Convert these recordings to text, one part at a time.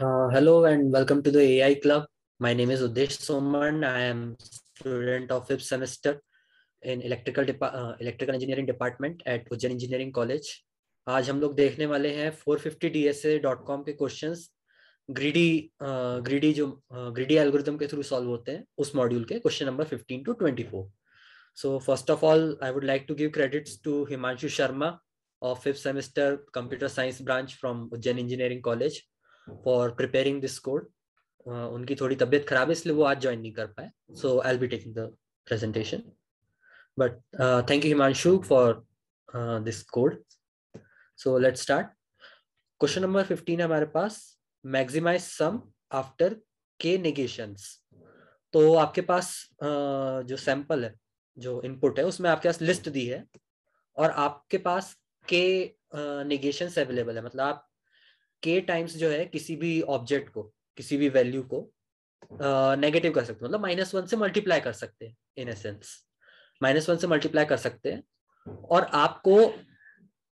Uh, hello and welcome to the AI Club. My name is Udesh Soman. I am student of fifth semester in electrical uh, electrical engineering department at Ujjain Engineering College. आज हम लोग देखने वाले हैं 450dsa.com के questions greedy greedy जो greedy uh, algorithm के through solve होते हैं उस module के question number 15 to 24 So first of all, I would like to give credits to Himanshu Sharma of fifth semester computer science branch from Ujjain Engineering College for preparing this code उनकी थोड़ी तबीयत खराब है इसलिए वो आज join नहीं कर पाए so I be taking the presentation but thank you Himanshu for this code so let start question number fifteen हमारे पास मैक्सिमाइज सम आफ्टर के नेगेशंस तो आपके पास uh, जो सैंपल है जो इनपुट है उसमें आपके पास लिस्ट दी है और आपके पास के निगेशन अवेलेबल है मतलब आप के टाइम्स जो है किसी भी ऑब्जेक्ट को किसी भी वैल्यू को नेगेटिव कर सकते हैं मतलब माइनस वन से मल्टीप्लाई कर सकते हैं इन एसेंस माइनस वन से मल्टीप्लाई कर सकते हैं और आपको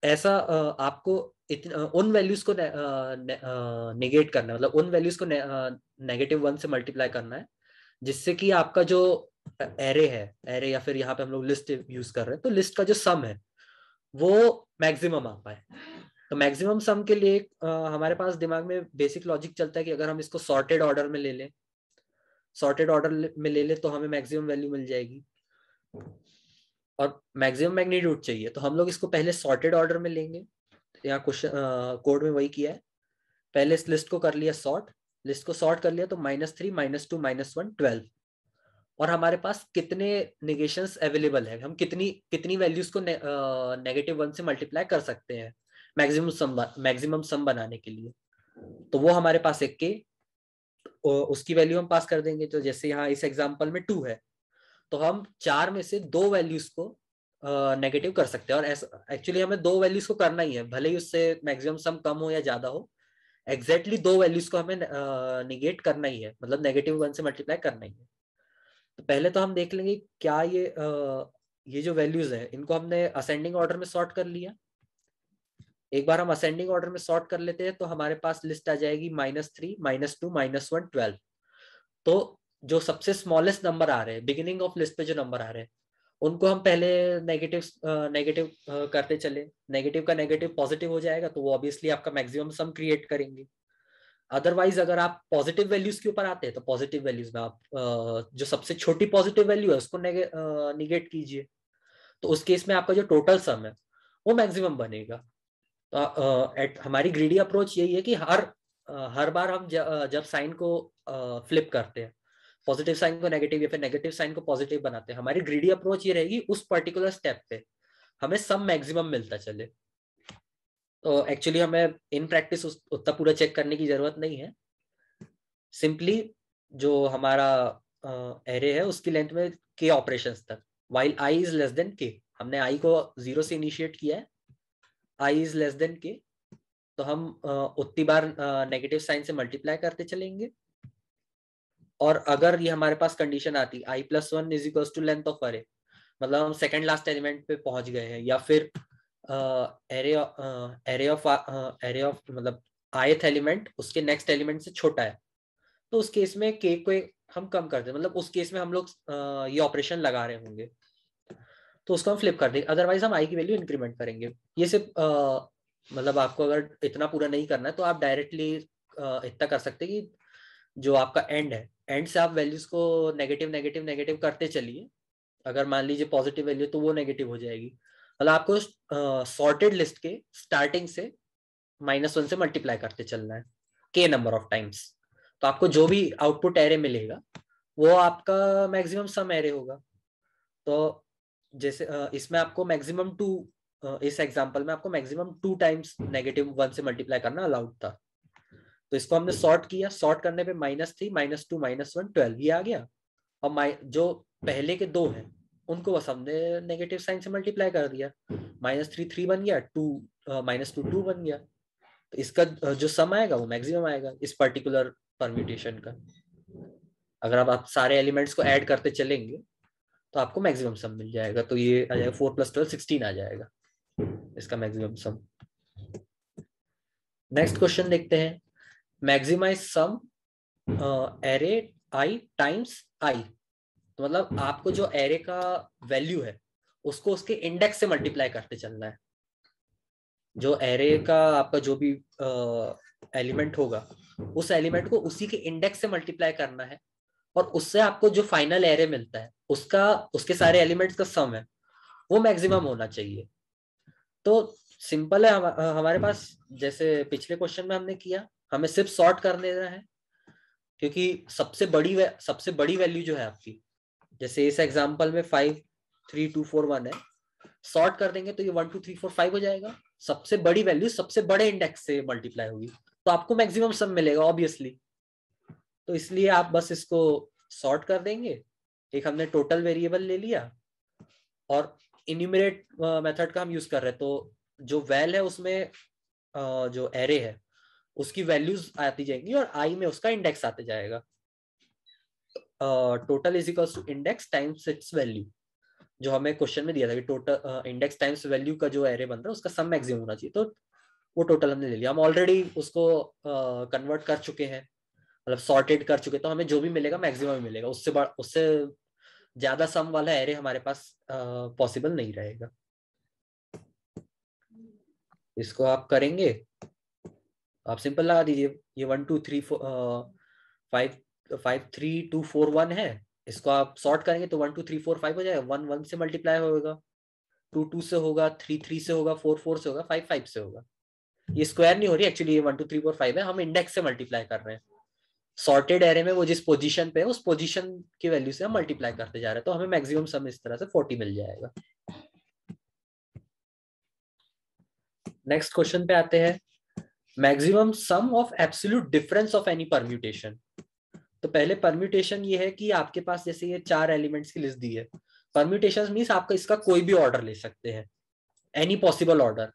ऐसा आपको उन वैल्यूज को निगेट ने, करना है मतलब उन वैल्यूज को नेगेटिव वन से मल्टीप्लाई करना है जिससे कि आपका जो एरे है एरे या फिर यहाँ पे हम लोग लिस्ट यूज कर रहे हैं तो लिस्ट का जो सम है वो मैक्सिमम आ पाए तो मैक्सिमम सम के लिए आ, हमारे पास दिमाग में बेसिक लॉजिक चलता है कि अगर हम इसको सॉर्टेड ऑर्डर में ले लें सॉर्टेड ऑर्डर में ले लें तो हमें मैक्सिमम वैल्यू मिल जाएगी और मैक्सिमम मैग्नीट्यूड चाहिए तो हम लोग इसको पहले सॉर्टेड ऑर्डर में लेंगे यहाँ कुछ कोड में वही किया है पहले इस लिस्ट को कर लिया सॉर्ट लिस्ट को सॉर्ट कर लिया तो minus three minus two minus one twelve और हमारे पास कितने नेगेशंस अवेलेबल है हम कितनी कितनी वैल्यूज को नेगेटिव वन से मल्टीप्लाई कर सकते हैं मैक्सिमम सम मैक्सिमम सम बनाने के लिए तो वो हमारे पास एक के उसकी वैल्यू हम पास कर देंगे तो जैसे यहाँ इस एग्जाम्पल में टू है तो हम चार में से दो वैल्यूज को नेगेटिव कर सकते हैं और एक्चुअली हमें दो वैल्यूज को करना ही है भले ही उससे मैक्सिमम सम कम हो या ज्यादा हो एग्जैक्टली exactly दो वैल्यूज को हमें निगेट uh, करना ही है मतलब नेगेटिव वन से मल्टीप्लाई करना ही है तो पहले तो हम देख लेंगे क्या ये uh, ये जो वैल्यूज है इनको हमने असेंडिंग ऑर्डर में सॉर्ट कर लिया एक बार हम असेंडिंग ऑर्डर में सॉर्ट कर लेते हैं तो हमारे पास लिस्ट आ जाएगी minus three minus two minus one twelve तो जो सबसे स्मॉलेस्ट नंबर आ रहे हैं बिगिनिंग ऑफ लिस्ट पे जो नंबर आ रहे हैं उनको हम पहले नेगेटिव नेगेटिव करते चले नेगेटिव का नेगेटिव पॉजिटिव हो जाएगा तो वो ऑब्वियसली आपका मैक्सिमम सम क्रिएट करेंगे अदरवाइज अगर आप पॉजिटिव वैल्यूज के ऊपर आते हैं तो पॉजिटिव वैल्यूज में आप जो सबसे छोटी पॉजिटिव वैल्यू है उसको निगेट कीजिए तो उस केस में आपका जो टोटल सम है वो मैक्सिमम बनेगा एट तो, हमारी ग्रीडी अप्रोच यही है कि हर हर बार हम जब साइन को फ्लिप करते हैं पॉजिटिव साइन को नेगेटिव या फिर नेगेटिव साइन को पॉजिटिव बनाते हैं हमारी ग्रीडी अप्रोच ये रहेगी उस पर्टिकुलर स्टेप पे हमें सम मैक्सिमम मिलता चले तो एक्चुअली हमें इन प्रैक्टिस उतना पूरा चेक करने की जरूरत नहीं है सिंपली जो हमारा एरे है उसकी लेंथ में के ऑपरेशंस तक while I is less than K हमने आई को जीरो से इनिशिएट किया है आई इज लेस देन के तो हम उतनी बार नेगेटिव साइन से मल्टीप्लाई करते चलेंगे और अगर ये हमारे पास कंडीशन आती I plus one is equal to length of array मतलब हम सेकेंड लास्ट एलिमेंट पे पहुंच गए हैं या फिर array array of array of मतलब आयथ एलिमेंट उसके नेक्स्ट एलिमेंट से छोटा है तो उस केस में के को हम कम करते हैं मतलब उस केस में हम लोग ये ऑपरेशन लगा रहे होंगे तो उसको हम फ्लिप कर देंगे अदरवाइज हम आई की वैल्यू इंक्रीमेंट करेंगे ये सिर्फ मतलब आपको अगर इतना पूरा नहीं करना है तो आप डायरेक्टली इतना कर सकते कि जो आपका एंड है एंड से आप वैल्यूज को नेगेटिव नेगेटिव नेगेटिव करते चलिए अगर मान लीजिए पॉजिटिव वैल्यू तो वो नेगेटिव हो जाएगी मतलब आपको सॉर्टेड लिस्ट के स्टार्टिंग से माइनस वन से मल्टीप्लाई करते चलना है के नंबर ऑफ टाइम्स तो आपको जो भी आउटपुट एरे मिलेगा वो आपका मैक्सिमम सम एरे होगा तो जैसे इसमें आपको मैक्सिमम टू इस एग्जांपल में आपको maximum two times negative one से मल्टीप्लाई करना अलाउड था तो इसको हमने सॉर्ट किया सॉर्ट करने पे minus three minus two minus one twelve ये आ गया और जो पहले के दो हैं उनको बस हमने नेगेटिव साइन से मल्टीप्लाई कर दिया माइनस थ्री थ्री बन गया टू माइनस टू टू बन गया तो इसका जो सम आएगा वो मैक्सिमम आएगा इस पर्टिकुलर परम्यूटेशन का अगर आप, आप सारे एलिमेंट्स को ऐड करते चलेंगे तो आपको मैक्सिमम सम मिल जाएगा तो ये आ जाएगा फोर प्लस ट्वेल्व सिक्सटीन आ जाएगा इसका मैक्सिमम सम नेक्स्ट क्वेश्चन देखते हैं maximize sum array i times i तो मतलब आपको जो एरे का वैल्यू है उसको उसके इंडेक्स से मल्टीप्लाई करते चलना है जो एरे का आपका जो भी एलिमेंट होगा उस एलिमेंट को उसी के इंडेक्स से मल्टीप्लाई करना है और उससे आपको जो फाइनल एरे मिलता है उसका उसके सारे एलिमेंट्स का सम है वो मैक्सिमम होना चाहिए तो सिंपल है हमारे हम्म। पास जैसे पिछले क्वेश्चन में हमने किया हमें सिर्फ सॉर्ट कर लेना है क्योंकि सबसे बड़ी सबसे बड़ी वैल्यू जो है आपकी जैसे इस एग्जाम्पल में five three two four one है सॉर्ट कर देंगे तो ये one two three four five हो जाएगा सबसे बड़ी वैल्यू सबसे बड़े इंडेक्स से मल्टीप्लाई होगी तो आपको मैक्सिमम सम मिलेगा ऑब्वियसली तो इसलिए आप बस इसको सॉर्ट कर देंगे एक हमने टोटल वेरिएबल ले लिया और इन्यूमरेट मेथड का हम यूज कर रहे हैं तो जो वेल है उसमें जो एरे है उसकी वैल्यूज आती जाएंगी और आई में उसका इंडेक्स आते जाएगा total is equal to index times its value जो हमें क्वेश्चन में दिया था कि टोटल इंडेक्स टाइम्स वैल्यू का जो एरे बन रहा है उसका सम मैक्सिमम होना चाहिए तो वो टोटल हमने ले लिया हम ऑलरेडी उसको कन्वर्ट uh, कर चुके हैं मतलब सॉर्टेड कर चुके तो हमें जो भी मिलेगा मैक्सिमम मिलेगा उससे उससे ज्यादा सम वाला एरे हमारे पास पॉसिबल नहीं रहेगा इसको आप करेंगे आप सिंपल लगा दीजिए ये one two three four five five three two four one है इसको आप सॉर्ट करेंगे तो one two three four five हो जाएगा वन वन से मल्टीप्लाई होगा टू टू से होगा थ्री थ्री से होगा फोर फोर से होगा फाइव फाइव से होगा ये स्क्वायर नहीं हो रही एक्चुअली ये one two three four five है हम इंडेक्स से मल्टीप्लाई कर रहे हैं सॉर्टेड एरे में वो जिस पोजीशन पे है उस पोजीशन की वैल्यू से हम मल्टीप्लाई करते जा रहे हैं तो हमें मैक्सिमम सम इस तरह से 40 मिल जाएगा नेक्स्ट क्वेश्चन पे आते हैं maximum sum of absolute difference of any permutation तो पहले परम्यूटेशन ये है कि आपके पास जैसे ये चार एलिमेंट्स की लिस्ट दी है परम्यूटेशन मीन्स आपका इसका कोई भी ऑर्डर ले सकते हैं any possible order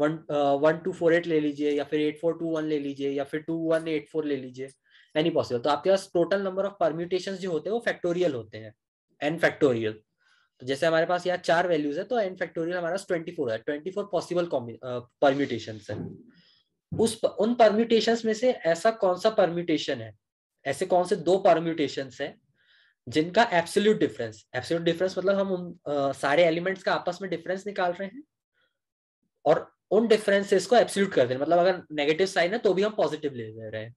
one one two four eight ले लीजिए या फिर एट फोर टू वन ले लीजिए या फिर टू वन एट फोर ले लीजिए एनी पॉसिबल तो आपके पास टोटल नंबर ऑफ परम्यूटेशन जो होते हैं वो फैक्टोरियल होते हैं एन फैक्टोरियल तो जैसे हमारे पास यहाँ चार वैल्यूज तो है तो एन फैक्टोरियल हमारा ट्वेंटी फोर है ट्वेंटी फोर पॉसिबल परम्यूटेशन है उस उन परम्यूटेशन में से ऐसा कौन सा परम्यूटेशन है ऐसे कौन से दो परम्यूटेशन है जिनका एब्सोल्यूट डिफरेंस एब्सोल्यूट डिफरेंस मतलब हम उन आ, सारे एलिमेंट्स का आपस में डिफरेंस निकाल रहे हैं और उन डिफरेंसेस को एब्सोल्यूट कर दे मतलब अगर नेगेटिव साइन है तो भी हम पॉजिटिव ले रहे हैं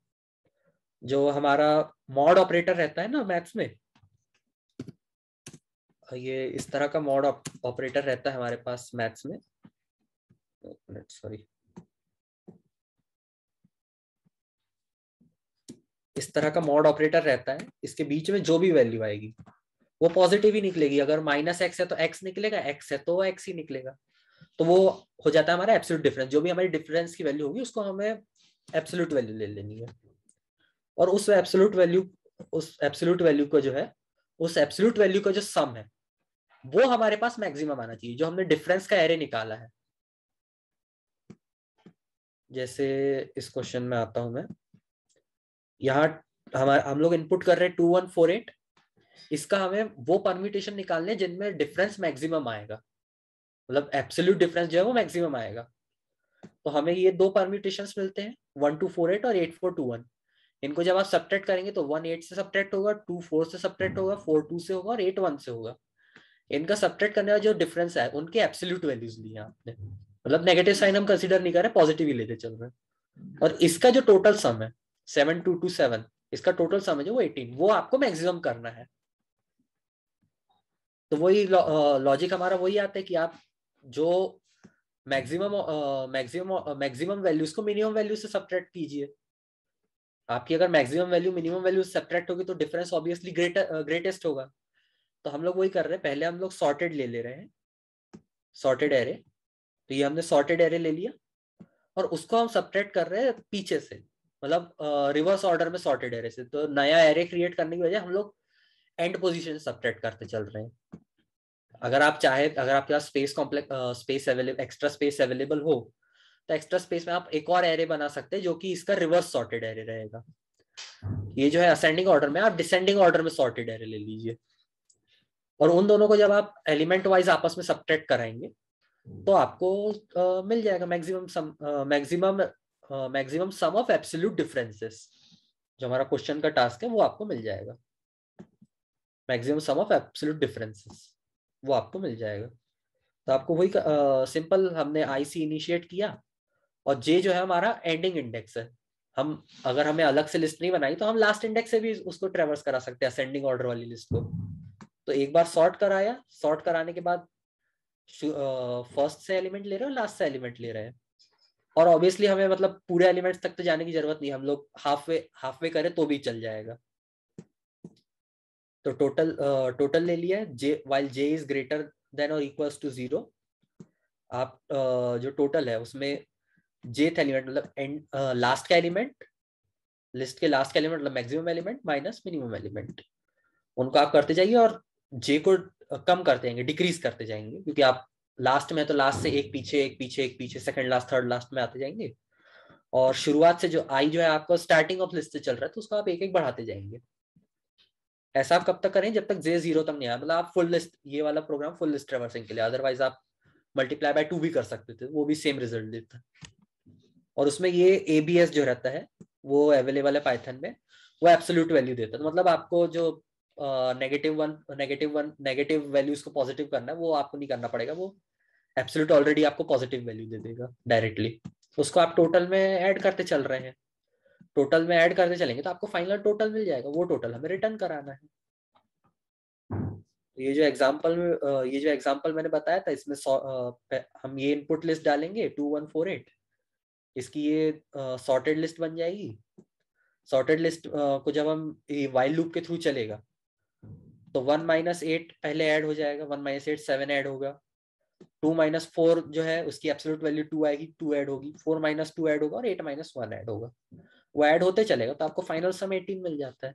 जो हमारा मॉड ऑपरेटर रहता है ना मैथ्स में ये इस तरह का मॉड ऑपरेटर रहता है हमारे पास मैथ्स में सॉरी इस तरह का मॉड ऑपरेटर रहता है इसके बीच में जो भी वैल्यू आएगी वो पॉजिटिव ही निकलेगी अगर माइनस एक्स है तो एक्स निकलेगा एक्स है तो एक्स ही निकलेगा तो वो हो जाता है हमारा एब्सोल्यूट डिफरेंस जो भी हमारी डिफरेंस की वैल्यू होगी उसको हमें एब्सोल्यूट वैल्यू ले लेनी है और उस एब्सोलूट वैल्यू उस एब्सोलूट वैल्यू का जो है उस एब्सोलूट वैल्यू का जो सम है वो हमारे पास मैक्सिमम आना चाहिए जो हमने डिफरेंस का एरे निकाला है जैसे इस क्वेश्चन में आता हूं मैं यहाँ हमारे हम लोग इनपुट कर रहे हैं टू वन फोर एट इसका हमें वो परम्यूटेशन निकालने जिनमें डिफरेंस मैक्सिमम आएगा मतलब एब्सोल्यूट डिफरेंस जो है वो मैक्सिमम आएगा तो हमें ये दो परम्यूटेशन मिलते हैं वन टू फोर एट और एट फोर टू वन इनको जब आप सब्ट्रैक्ट करेंगे तो वन एट से सब्ट्रैक्ट होगा टू फोर से सब्ट्रैक्ट होगा फोर टू से होगा और एट वन से होगा इनका सब्ट्रैक्ट करने का जो डिफरेंस है उनके एब्सोल्यूट वैल्यूज लिए आपने मतलब नेगेटिव साइन हम कंसिडर नहीं कर रहे पॉजिटिव ही लेते चल रहे और इसका जो टोटल सम है सेवन टू टू सेवन इसका टोटल सम है जो वो एटीन वो आपको मैक्सिमम करना है तो वही लॉजिक हमारा वही आता है कि आप जो मैक्सिमम मैक्सिमम मैक्सिमम वैल्यूज को मिनिमम वैल्यू से सब्ट्रैक्ट कीजिए आपकी अगर maximum value minimum value separate होगी तो डिफरेंस ऑब्वियसली ग्रेटर ग्रेटेस्ट होगा तो हम लोग वही कर रहे हैं पहले हम लोग सॉर्टेड ले ले रहे हैं सॉर्टेड एरे तो ये हमने सॉर्टेड एरे ले लिया और उसको हम सपरेट कर रहे हैं पीछे से मतलब रिवर्स uh, ऑर्डर में सॉर्टेड एरे से तो नया एरे क्रिएट करने की वजह हम लोग एंड पोजिशन सपरेट करते चल रहे हैं अगर आप चाहे अगर आपके पास space complex space available extra space available हो तो एक्स्ट्रा स्पेस में आप एक और एरे बना सकते हैं जो कि इसका रिवर्स सॉर्टेड एरे रहेगा ये जो है असेंडिंग ऑर्डर में आप डिसेंडिंग ऑर्डर में सॉर्टेड एरे ले लीजिए और उन दोनों को जब आप एलिमेंट वाइज आपस में सब्ट्रैक्ट कराएंगे तो आपको आ, मिल जाएगा maximum sum maximum maximum sum of absolute differences जो हमारा क्वेश्चन का टास्क है वो आपको मिल जाएगा maximum sum of absolute differences वो आपको मिल जाएगा तो आपको वही सिंपल uh, हमने आईसी इनिशिएट किया और जे जो है हमारा एंडिंग इंडेक्स है हम अगर हमें अलग से लिस्ट नहीं बनाई तो हम लास्ट इंडेक्स से भी उसको ट्रेवर्स करा सकते हैं असेंडिंग ऑर्डर वाली लिस्ट को तो एक बार सॉर्ट कराया सॉर्ट कराने के बाद फर्स्ट से एलिमेंट ले रहे हो लास्ट से एलिमेंट ले रहे हैं और ऑब्वियसली हमें मतलब पूरे एलिमेंट्स तक तो जाने की जरूरत नहीं हम लोग हाफ वे हाफ वे करें तो भी चल जाएगा तो टोटल टोटल ले लिया j while j is greater than और इक्वल्स टू जीरो आप uh, जो टोटल है उसमें जेथ एलिमेंट मतलब एंड लास्ट का एलिमेंट लिस्ट के लास्ट का एलिमेंट मतलब maximum element minus minimum element उनको आप करते जाइए और जे को कम करते जाएंगे डिक्रीज करते जाएंगे क्योंकि आप लास्ट में तो लास्ट से एक पीछे एक पीछे एक पीछे सेकंड लास्ट थर्ड लास्ट में आते जाएंगे और शुरुआत से जो आई जो है आपको स्टार्टिंग ऑफ लिस्ट से चल रहा है तो उसको आप एक एक बढ़ाते जाएंगे ऐसा आप कब तक करें जब तक जे जीरो तक नहीं आया मतलब आप फुल लिस्ट ये वाला प्रोग्राम फुल लिस्ट ट्रेवर्सिंग के लिए अदरवाइज आप मल्टीप्लाई बाय टू भी कर सकते थे वो भी सेम रिजल्ट देता और उसमें ये ए बी एस जो रहता है वो अवेलेबल है पाइथन में वो एब्सोल्यूट वैल्यू देता है तो मतलब आपको जो negative one negative one negative values को पॉजिटिव करना है वो आपको नहीं करना पड़ेगा वो एब्सोल्यूट ऑलरेडी आपको पॉजिटिव वैल्यू दे देगा डायरेक्टली उसको आप टोटल में ऐड करते चल रहे हैं टोटल में ऐड करते चलेंगे तो आपको फाइनल टोटल मिल जाएगा वो टोटल हमें रिटर्न कराना है ये जो एग्जाम्पल ये जो एग्जाम्पल मैंने बताया था इसमें हम ये इनपुट लिस्ट डालेंगे टू वन फोर एट इसकी ये सॉर्टेड लिस्ट बन जाएगी सॉर्टेड लिस्ट को जब हम वाइल लूप के थ्रू चलेगा तो वन माइनस एट पहले ऐड हो जाएगा one minus eight seven add होगा टू माइनस फोर जो है उसकी एब्सोल्यूट वैल्यू टू आएगी टू ऐड होगी फोर माइनस टू ऐड होगा और एट माइनस वन ऐड होगा वो ऐड होते चलेगा तो आपको फाइनल सम एटीन मिल जाता है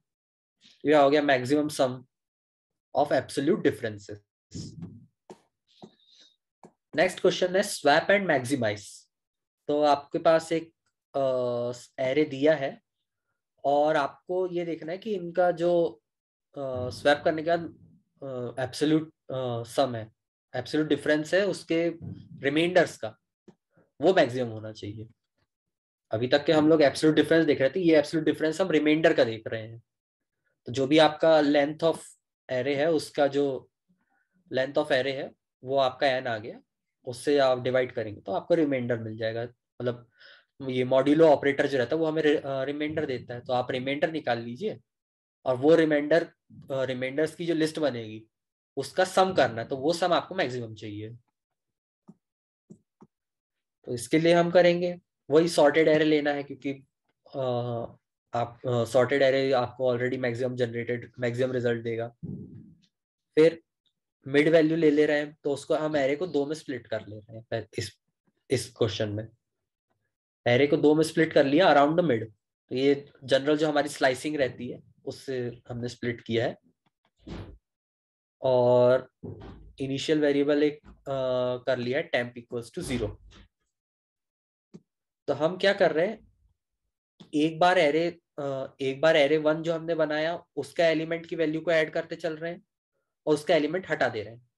यह हो गया maximum sum of absolute differences next question है स्वैप एंड मैक्सिमाइज तो आपके पास एक एरे दिया है और आपको ये देखना है कि इनका जो स्वैप करने के बाद एब्सोल्यूट सम है एब्सोल्यूट डिफरेंस है उसके रिमाइंडर्स का वो मैक्सिमम होना चाहिए अभी तक के हम लोग एब्सोल्यूट डिफरेंस देख रहे थे ये एब्सोल्यूट डिफरेंस हम रिमाइंडर का देख रहे हैं तो जो भी आपका लेंथ ऑफ एरे है उसका जो लेंथ ऑफ एरे है वो आपका एन आ गया उससे आप डिवाइड करेंगे तो आपको रिमाइंडर मिल जाएगा मतलब ये मॉड्यूलो ऑपरेटर जो रहता है वो हमें रिमाइंडर देता है तो आप रिमाइंडर निकाल लीजिए और वो रिमाइंडर रिमाइंडर्स की जो लिस्ट बनेगी उसका सम करना है तो वो सम आपको मैक्सिमम चाहिए तो इसके लिए हम करेंगे वही सॉर्टेड एरे लेना है क्योंकि आप सॉर्टेड एरे आपको already maximum generated maximum result देगा फिर मिड वैल्यू ले ले रहे हैं तो उसको हम एरे को दो में स्प्लिट कर ले रहे हैं इस इस क्वेश्चन में एरे को दो में स्प्लिट कर लिया अराउंड मिड तो ये जनरल जो हमारी स्लाइसिंग रहती है उससे हमने स्प्लिट किया है और इनिशियल वेरिएबल एक आ, कर लिया है टेम्प इक्वल्स टू जीरो तो हम क्या कर रहे हैं एक बार एरे एक बार एरे वन जो हमने बनाया उसका एलिमेंट की वैल्यू को ऐड करते चल रहे हैं और उसका एलिमेंट हटा दे रहे हैं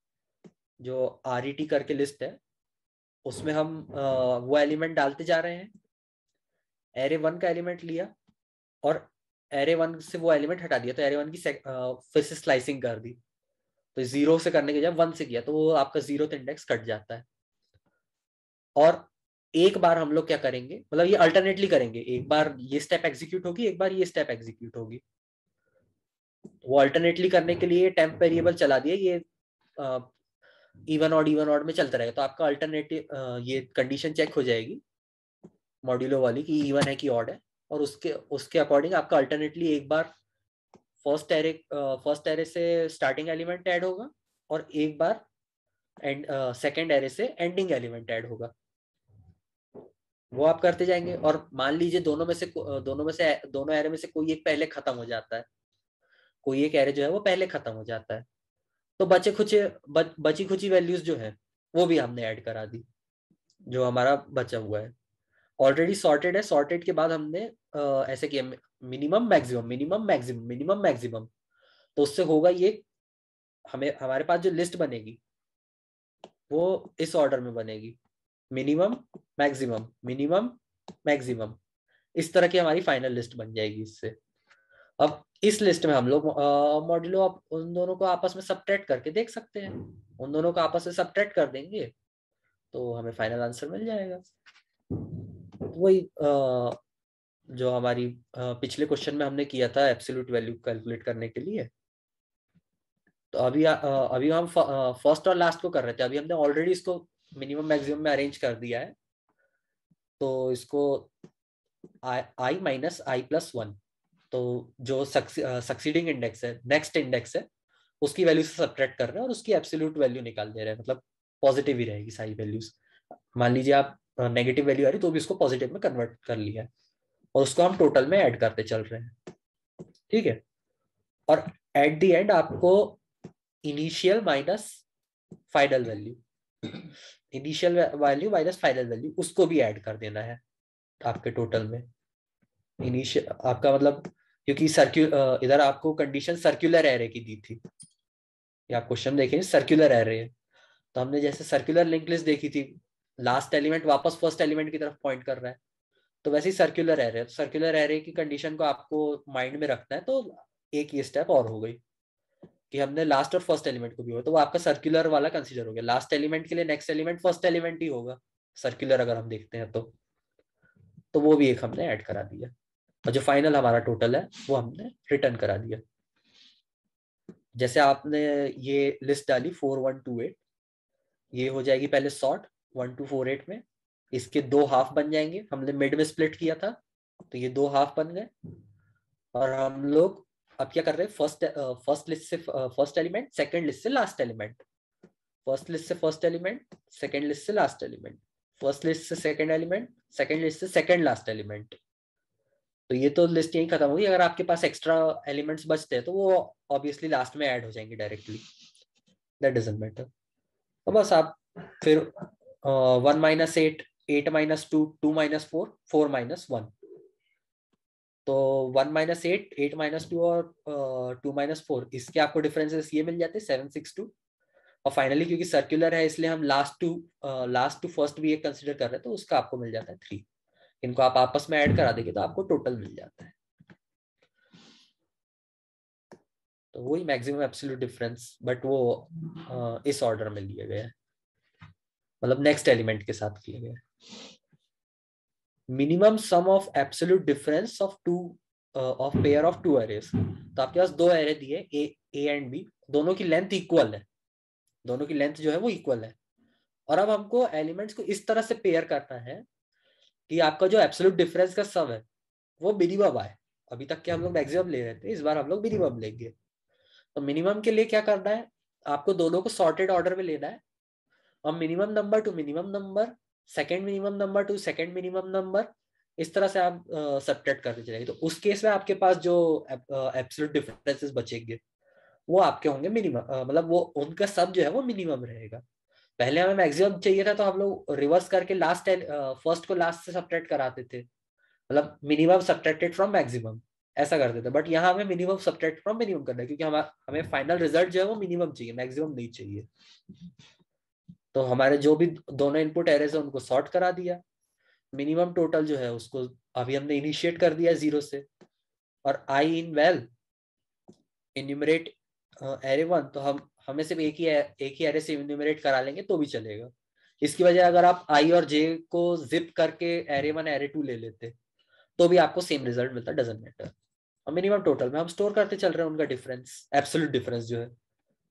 जो आर e करके लिस्ट है उसमें हम वो एलिमेंट डालते जा रहे हैं एरे वन का एलिमेंट लिया और एरे वन से वो एलिमेंट हटा दिया तो एरे वन की फिर से स्लाइसिंग कर दी तो जीरो से करने के जब वन से किया तो वो आपका जीरो इंडेक्स कट जाता है और एक बार हम लोग क्या करेंगे मतलब ये अल्टरनेटली करेंगे एक बार ये स्टेप एग्जीक्यूट होगी एक बार ये स्टेप एग्जीक्यूट होगी वो अल्टरनेटली करने के लिए टेम्प वेरिएबल चला दिया ये इवन ऑड इवन ऑड में चलता रहेगा तो आपका अल्टरनेटिव ये कंडीशन चेक हो जाएगी मॉड्यूलो वाली कि इवन है कि ऑड है और उसके उसके अकॉर्डिंग आपका अल्टरनेटली एक बार फर्स्ट एरे फर्स्ट एरे से स्टार्टिंग एलिमेंट ऐड होगा और एक बार एंड सेकेंड एरे से एंडिंग एलिमेंट ऐड होगा वो आप करते जाएंगे और मान लीजिए दोनों में से दोनों में से दोनों एरे में से कोई एक पहले खत्म हो जाता है कोई एक एरे जो है वो पहले खत्म हो जाता है तो बचे खुचे बच, बची खुची वैल्यूज जो है वो भी हमने ऐड करा दी जो हमारा बचा हुआ है ऑलरेडी सॉर्टेड है सॉर्टेड के बाद हमने आ, ऐसे किया minimum maximum minimum maximum minimum maximum तो उससे होगा ये हमें हमारे पास जो लिस्ट बनेगी वो इस ऑर्डर में बनेगी मिनिमम मैक्सिमम मिनिमम मैक्सिमम इस तरह की हमारी फाइनल लिस्ट बन जाएगी इससे अब इस लिस्ट में हम लोग मॉड्यूलो आप उन दोनों को आपस में सब्ट्रैक्ट करके देख सकते हैं हम्म। उन दोनों को आपस में सब्ट्रैक्ट कर देंगे तो हमें फाइनल आंसर मिल जाएगा वही जो हमारी पिछले क्वेश्चन में हमने किया था एब्सोल्यूट वैल्यू कैलकुलेट करने के लिए तो अभी आ, अभी हम फर्स्ट और लास्ट को कर रहे थे अभी हमने ऑलरेडी इसको मिनिमम मैक्सिमम में अरेंज कर दिया है तो इसको i minus i plus one तो जो सक्सीडिंग इंडेक्स है नेक्स्ट इंडेक्स है उसकी वैल्यू से सब्ट्रैक्ट कर रहे हैं और उसकी एब्सोल्यूट वैल्यू निकाल दे रहे हैं मतलब पॉजिटिव ही रहेगी सारी वैल्यूज मान लीजिए आप नेगेटिव वैल्यू आ रही तो भी उसको पॉजिटिव में कन्वर्ट कर लिया है और उसको हम टोटल में ऐड करते चल रहे हैं ठीक है और एट दी एंड आपको initial minus final value initial value minus final value उसको भी ऐड कर देना है आपके टोटल में इनिशियल आपका मतलब क्योंकि सर्क्यू इधर आपको कंडीशन सर्क्यूलर एरे की दी थी या आप क्वेश्चन देखें सर्क्यूलर एरे तो हमने जैसे सर्क्युलर लिंक लिस्ट देखी थी लास्ट एलिमेंट वापस फर्स्ट एलिमेंट की तरफ पॉइंट कर रहा है तो वैसे ही सर्क्युलर एरे सर्क्यूलर एरे की कंडीशन को आपको माइंड में रखना है तो एक ये स्टेप और हो गई कि हमने लास्ट और फर्स्ट एलिमेंट को भी हो तो वो आपका सर्क्यूलर वाला कंसिडर हो गया लास्ट एलिमेंट के लिए नेक्स्ट एलिमेंट फर्स्ट एलिमेंट ही होगा सर्क्युलर अगर हम देखते हैं तो तो वो भी एक हमने ऐड करा दिया और जो फाइनल हमारा टोटल है वो हमने रिटर्न करा दिया जैसे आपने ये लिस्ट डाली फोर वन टू एट ये हो जाएगी पहले sort one two four eight में इसके दो हाफ बन जाएंगे हमने मिड में स्प्लिट किया था तो ये दो हाफ बन गए और हम लोग अब क्या कर रहे हैं फर्स्ट फर्स्ट लिस्ट से फर्स्ट एलिमेंट सेकंड लिस्ट से लास्ट एलिमेंट फर्स्ट लिस्ट से फर्स्ट एलिमेंट सेकंड लिस्ट से लास्ट एलिमेंट फर्स्ट लिस्ट से सेकंड एलिमेंट सेकंड लिस्ट से सेकंड लास्ट एलिमेंट तो ये तो लिस्ट यही खत्म होगी अगर आपके पास एक्स्ट्रा एलिमेंट्स बचते हैं तो वो ऑब्वियसली लास्ट में ऐड हो जाएंगे डायरेक्टली दैट मैटर तो बस आप फिर one minus eight eight minus two two minus four four minus one तो one minus eight eight minus two और टू माइनस फोर इसके आपको डिफरेंसेस ये मिल जाते हैं सेवन सिक्स टू और फाइनली क्योंकि सर्कुलर है इसलिए हम last to last to first भी ये कंसिडर कर रहे हैं तो उसका आपको मिल जाता है थ्री इनको आप आपस में ऐड करा देंगे तो आपको टोटल मिल जाता है तो वही मैक्सिमम एब्सोल्यूट डिफरेंस बट वो इस ऑर्डर में लिए गए मतलब नेक्स्ट एलिमेंट के साथ किए गए minimum sum of absolute difference of two of pair of two arrays तो आपके पास दो एरे दिए ए ए एंड बी दोनों की लेंथ इक्वल है दोनों की लेंथ जो है वो इक्वल है और अब हमको एलिमेंट्स को इस तरह से पेयर करना है कि आपका जो एब्सोल्यूट डिफरेंस का सम है वो मिनिमम आए अभी तक के हम लोग मैक्सिमम ले रहे थे इस बार हम लोग मिनिमम लेंगे तो मिनिमम के लिए क्या करना है आपको दोनों को सॉर्टेड ऑर्डर में लेना है और minimum number to minimum number second minimum number to second minimum number इस तरह से आप सब्ट्रैक्ट करते चलेंगे तो उस केस में आपके पास जो एब्सोल्यूट डिफरेंसेस बचेंगे वो आपके होंगे मिनिमम मतलब वो उनका सब जो है वो मिनिमम रहेगा पहले हमें मैक्सिमम चाहिए था तो हम लोग रिवर्स करके लास्ट फर्स्ट को लास्ट से सब्ट्रैक्ट कराते थे मतलब मिनिमम सब्ट्रैक्टेड फ्रॉम मैक्सिमम ऐसा करते थे बट यहाँ हमें मिनिमम सब्ट्रैक्ट फ्रॉम मिनिमम करना है क्योंकि हम हमें फाइनल रिजल्ट जो है वो मिनिमम चाहिए मैक्सिमम नहीं चाहिए तो हमारे जो भी दोनों इनपुट एरेज है उनको सॉर्ट करा दिया मिनिमम टोटल जो है उसको अभी हमने इनिशिएट कर दिया जीरो से और i in well enumerate array one तो हम हमें सिर्फ एक ही एक ही एरे से इन्यूमरेट करा लेंगे तो भी चलेगा इसकी वजह अगर आप आई और जे को जिप करके एरे वन एरे टू ले लेते तो भी आपको सेम रिजल्ट मिलता डजेंट मैटर और मिनिमम टोटल में हम स्टोर करते चल रहे हैं उनका डिफरेंस एब्सोल्यूट डिफरेंस जो है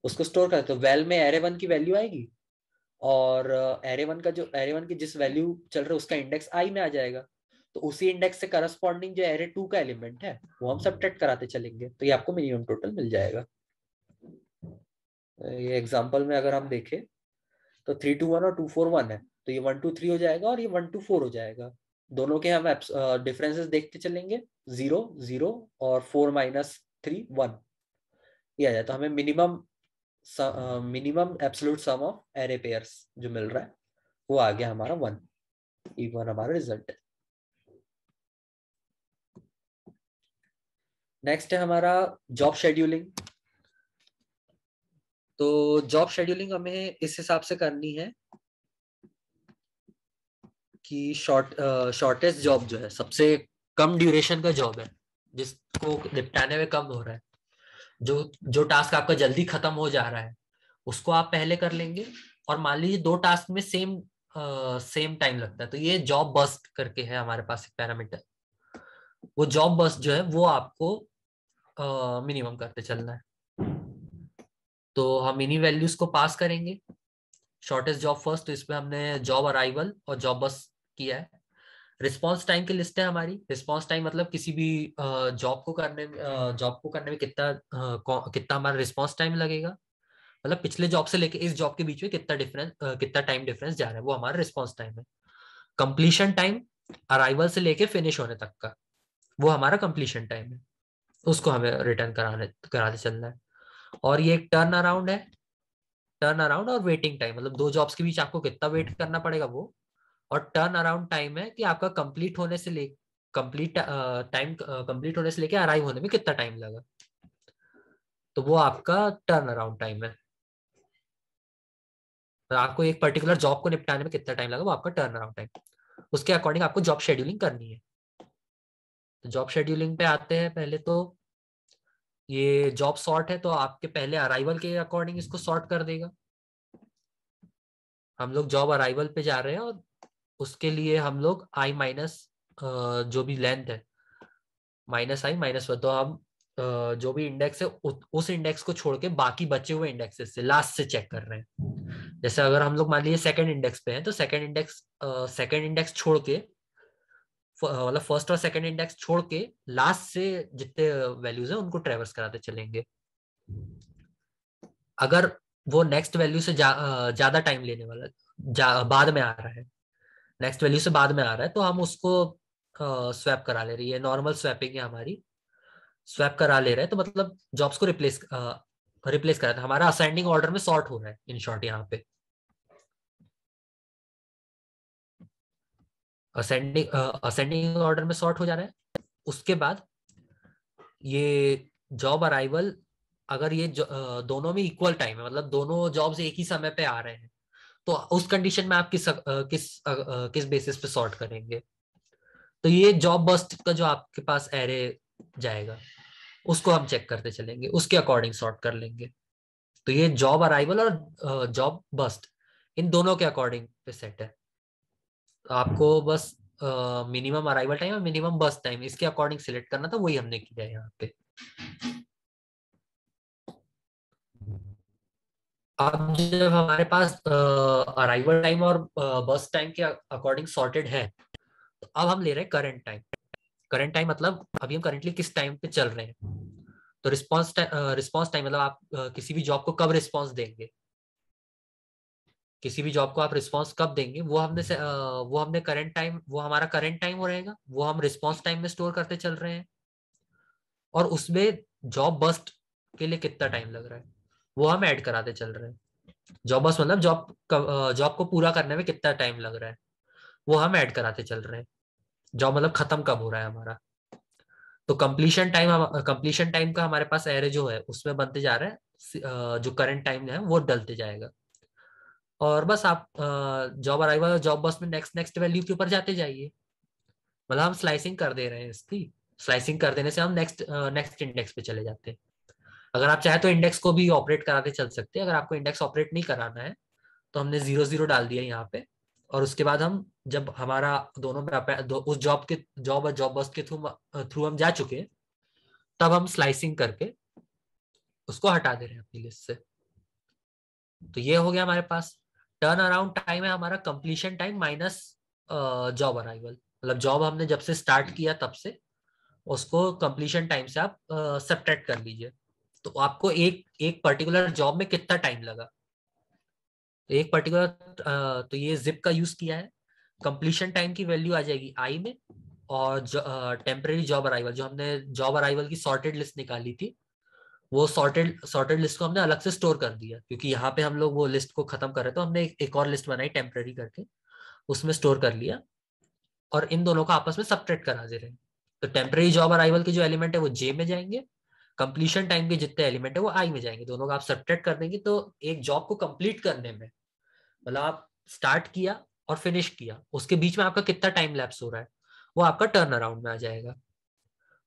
उसको स्टोर करते तो वेल में एरे वन की वैल्यू आएगी और एरे uh, वन का जो एरे वन की जिस वैल्यू चल रहा है उसका इंडेक्स आई में आ जाएगा तो उसी इंडेक्स से करस्पॉन्डिंग जो एरे टू का एलिमेंट है वो हम सब कराते चलेंगे तो ये आपको मिनिमम टोटल मिल जाएगा ये एग्जाम्पल में अगर हम देखें तो थ्री टू वन और टू फोर वन है तो ये वन टू थ्री हो जाएगा और ये वन टू फोर हो जाएगा दोनों के हम डिफरेंसेस देखते चलेंगे जीरो जीरो और फोर माइनस थ्री वन ये आ जाए तो हमें minimum minimum absolute sum of array pairs जो मिल रहा है वो आ गया हमारा वन ई वन हमारा रिजल्ट नेक्स्ट है हमारा जॉब शेड्यूलिंग तो जॉब शेड्यूलिंग हमें इस हिसाब से करनी है कि शॉर्ट शॉर्टेस्ट जॉब जो है सबसे कम ड्यूरेशन का जॉब है जिसको निपटाने में कम हो रहा है जो जो टास्क आपका जल्दी खत्म हो जा रहा है उसको आप पहले कर लेंगे और मान लीजिए दो टास्क में सेम सेम टाइम लगता है तो ये जॉब बस्ट करके है हमारे पास एक पैरामीटर वो जॉब बस्ट जो है वो आपको मिनिमम करते चलना है तो हम इन्हीं वैल्यूज को पास करेंगे शॉर्टेस्ट जॉब फर्स्ट तो इसमें हमने जॉब अराइवल और जॉब बस किया है रिस्पॉन्स टाइम की लिस्ट है हमारी रिस्पॉन्स टाइम मतलब किसी भी जॉब को करने जॉब को करने में कितना कितना हमारा रिस्पॉन्स टाइम लगेगा मतलब पिछले जॉब से लेके इस जॉब के बीच में कितना डिफरेंस कितना टाइम डिफरेंस जा रहा है वो हमारा रिस्पॉन्स टाइम है कंप्लीशन टाइम अराइवल से लेके फिनिश होने तक का वो हमारा कंप्लीशन टाइम है उसको हमें रिटर्न कराने कराते चलना है और ये एक टर्न अराउंड है टर्न अराउंड और वेटिंग टाइम मतलब दो जॉब्स के बीच आपको कितना वेट करना पड़ेगा वो और टर्न अराउंड टाइम है कि आपका कंप्लीट होने से ले कंप्लीट टाइम कंप्लीट होने से लेके अराइव होने में कितना टाइम लगा तो वो आपका टर्न अराउंड टाइम है तो आपको एक पर्टिकुलर जॉब को निपटाने में कितना टाइम लगा वो आपका टर्न अराउंड टाइम उसके अकॉर्डिंग आपको जॉब शेड्यूलिंग करनी है तो जॉब शेड्यूलिंग पे आते हैं पहले तो ये जॉब सॉर्ट है तो आपके पहले अराइवल के अकॉर्डिंग इसको सॉर्ट कर देगा हम लोग जॉब अराइवल पे जा रहे हैं और उसके लिए हम लोग आई माइनस जो भी लेंथ है माइनस आई माइनस वन तो हम जो भी इंडेक्स है उस इंडेक्स को छोड़ के बाकी बचे हुए इंडेक्सेस से लास्ट से चेक कर रहे हैं जैसे अगर हम लोग मान लीजिए सेकंड इंडेक्स पे हैं तो सेकंड इंडेक्स सेकंड इंडेक्स छोड़ के मतलब फर्स्ट और सेकंड इंडेक्स छोड़ के लास्ट से जितने वैल्यूज है उनको ट्रेवर्स कराते चलेंगे अगर वो नेक्स्ट वैल्यू से ज्यादा टाइम लेने वाला बाद में आ रहा है नेक्स्ट वैल्यू से बाद में आ रहा है तो हम उसको स्वैप करा ले रही है नॉर्मल स्वैपिंग है हमारी स्वैप करा ले रहे हैं तो मतलब जॉब्स को रिप्लेस रिप्लेस करा था हमारा असेंडिंग ऑर्डर में सॉर्ट हो रहा है इन शॉर्ट यहाँ पे असेंडिंग असेंडिंग ऑर्डर में सॉर्ट हो जा रहा है उसके बाद ये जॉब अराइवल अगर ये uh, दोनों में इक्वल टाइम है मतलब दोनों जॉब्स एक ही समय पे आ रहे हैं तो उस कंडीशन में आप किस uh, किस uh, किस बेसिस पे सॉर्ट करेंगे तो ये जॉब बस्ट का जो आपके पास एरे जाएगा उसको हम चेक करते चलेंगे उसके अकॉर्डिंग सॉर्ट कर लेंगे तो ये जॉब अराइवल और जॉब बस्ट इन दोनों के अकॉर्डिंग पे सेट है आपको बस मिनिमम अराइवल टाइम और मिनिमम बस टाइम इसके अकॉर्डिंग सिलेक्ट करना था वही हमने किया है यहाँ पे अब जब हमारे पास अराइवल टाइम और बस टाइम के अकॉर्डिंग सॉर्टेड है तो अब हम ले रहे हैं करंट टाइम करंट टाइम मतलब अभी हम करंटली किस टाइम पे चल रहे हैं तो रिस्पॉन्स रिस्पॉन्स टाइम मतलब आप किसी भी जॉब को कब रिस्पॉन्स देंगे किसी भी जॉब को आप रिस्पॉन्स कब देंगे वो हमने से, वो हमने करेंट टाइम वो हमारा करेंट टाइम हो रहेगा वो हम रिस्पॉन्स टाइम में स्टोर करते चल रहे हैं और उसमें जॉब बस्ट के लिए कितना टाइम लग रहा है वो हम ऐड कराते चल रहे हैं जॉब बस्ट मतलब जॉब जॉब को पूरा करने में कितना टाइम लग रहा है वो हम ऐड कराते चल रहे हैं जॉब मतलब खत्म कब हो रहा है हमारा तो कंप्लीशन टाइम कंप्लीशन टाइम का हमारे पास एरे जो है उसमें बनते जा रहे हैं जो करंट टाइम है वो डलते जाएगा और बस आप जॉब अराइवल और जॉब बस में नेक्स्ट नेक्स्ट वैल्यू के ऊपर जाते जाइए मतलब हम स्लाइसिंग कर दे रहे हैं इसकी स्लाइसिंग कर देने से हम नेक्स्ट नेक्स्ट इंडेक्स पे चले जाते हैं अगर आप चाहे तो इंडेक्स को भी ऑपरेट करा के चल सकते हैं अगर आपको इंडेक्स ऑपरेट नहीं कराना है तो हमने जीरो जीरो डाल दिया यहाँ पे और उसके बाद हम जब हमारा दोनों में दो, उस जॉब के जॉब और जॉब बस के थ्रू थ्रू हम जा चुके हैं तब हम स्लाइसिंग करके उसको हटा दे रहे हैं अपनी लिस्ट से तो ये हो गया हमारे पास टर्न अराउंड टाइम है हमारा completion time minus job arrival मतलब जॉब हमने जब से स्टार्ट किया तब से उसको कंप्लीशन टाइम से आप सब्ट्रैक्ट uh, कर लीजिए तो आपको एक एक पर्टिकुलर जॉब में कितना टाइम लगा एक पर्टिकुलर uh, तो ये जिप का यूज किया है कंप्लीशन टाइम की वैल्यू आ जाएगी आई में और टेम्परेरी जॉब अराइवल जो हमने जॉब अराइवल की सॉर्टेड लिस्ट निकाली थी वो सॉर्टेड सॉर्टेड लिस्ट को हमने अलग से स्टोर कर दिया क्योंकि यहाँ पे हम लोग वो लिस्ट को खत्म कर रहे तो हमने एक और लिस्ट बनाई टेम्प्रेरी करके उसमें स्टोर कर लिया और इन दोनों का आपस में सपरेट करा दे रहे हैं तो टेम्प्रेरी जॉब अराइवल के जो एलिमेंट है वो जे में जाएंगे कंप्लीशन टाइम के जितने एलिमेंट है वो आई में जाएंगे दोनों को आप सपरेट कर देंगे तो एक जॉब को कंप्लीट करने में मतलब आप स्टार्ट किया और फिनिश किया उसके बीच में आपका कितना टाइम लैप्स हो रहा है वो आपका टर्न अराउंड में आ जाएगा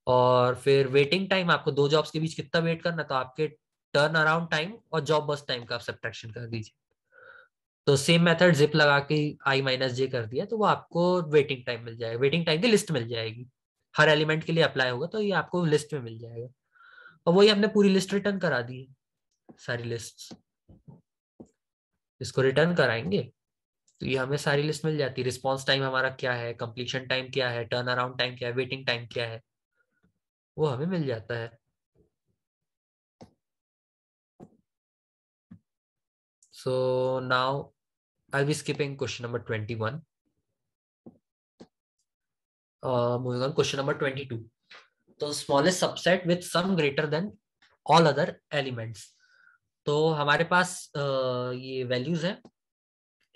और फिर वेटिंग टाइम आपको दो जॉब्स के बीच कितना वेट करना तो आपके टर्न अराउंड टाइम और जॉब बस टाइम का आप सब्ट्रैक्शन कर दीजिए तो सेम मेथड जिप लगा के आई माइनस जे कर दिया तो वो आपको वेटिंग टाइम मिल जाएगा वेटिंग टाइम की लिस्ट मिल जाएगी हर एलिमेंट के लिए अप्लाई होगा तो ये आपको लिस्ट में मिल जाएगा और वही हमने पूरी लिस्ट रिटर्न करा दी सारी लिस्ट इसको रिटर्न कराएंगे तो ये हमें सारी लिस्ट मिल जाती है रिस्पॉन्स टाइम हमारा क्या है कंप्लीशन टाइम क्या है टर्न अराउंड टाइम क्या है वेटिंग टाइम क्या है वो हमें मिल जाता है so now I've skipping question number twenty one moving on question number twenty two तो smallest subset with sum greater than all other elements तो हमारे पास uh, ये वैल्यूज है